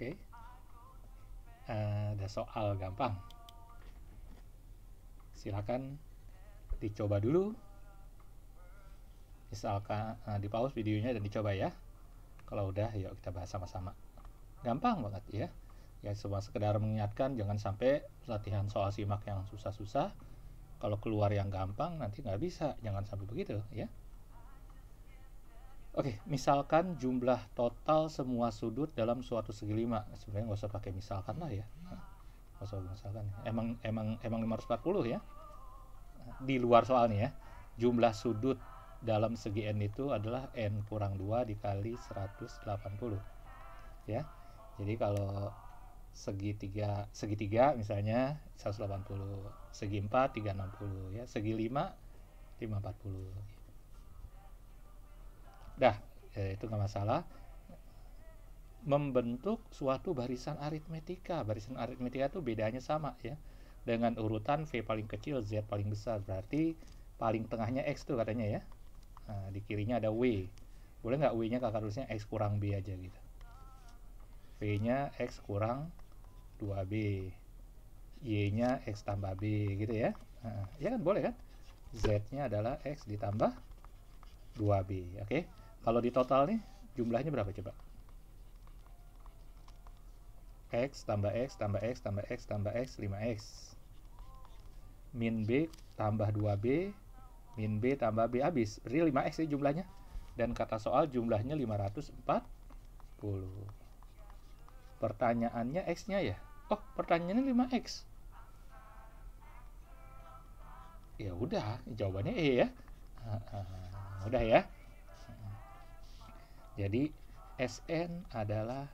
Oke. Okay. Eh, ada soal gampang. Silakan dicoba dulu. Misalkan uh, eh, di pause videonya dan dicoba ya. Kalau udah, yuk kita bahas sama-sama. Gampang banget ya. Ya cuma sekedar mengingatkan jangan sampai latihan soal simak yang susah-susah. Kalau keluar yang gampang nanti nggak bisa. Jangan sampai begitu ya. Oke, misalkan jumlah total semua sudut dalam suatu segi lima. Sebenarnya nggak usah pakai misalkan lah ya. Nggak usah misalkan. Emang emang emang 540 ya. Di luar soalnya ya. Jumlah sudut dalam segi n itu adalah n kurang 2 dikali 180. Ya. Jadi kalau segi tiga segi tiga misalnya 180, segi 4 360 ya, segi 5 540 dah ya, itu nggak masalah membentuk suatu barisan aritmetika barisan aritmetika itu bedanya sama ya dengan urutan V paling kecil Z paling besar berarti paling tengahnya X tuh katanya ya nah, di kirinya ada W boleh nggak W nya kakak tulisnya X kurang B aja gitu V nya X kurang 2B Y nya X tambah B gitu ya nah, ya kan boleh kan Z nya adalah X ditambah 2B oke okay? Kalau di total nih, jumlahnya berapa coba? X tambah X tambah X tambah X tambah X 5X. Min B tambah 2B, min B tambah B habis. Real 5X sih jumlahnya. Dan kata soal jumlahnya 540. Pertanyaannya X-nya ya? Oh, pertanyaannya 5X. Ya udah, jawabannya E ya. Udah ya. Jadi SN adalah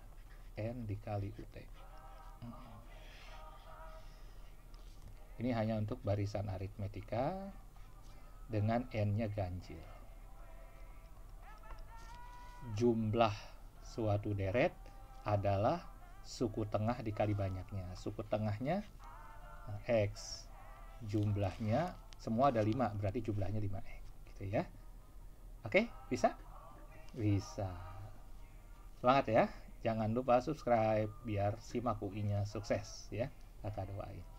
N dikali UT. Mm-hmm. Ini hanya untuk barisan aritmetika dengan N-nya ganjil. Jumlah suatu deret adalah suku tengah dikali banyaknya. Suku tengahnya eh, X. Jumlahnya semua ada 5, berarti jumlahnya 5X. Gitu ya. Oke, bisa? bisa. Semangat ya. Jangan lupa subscribe biar si ui sukses ya. Kakak doain.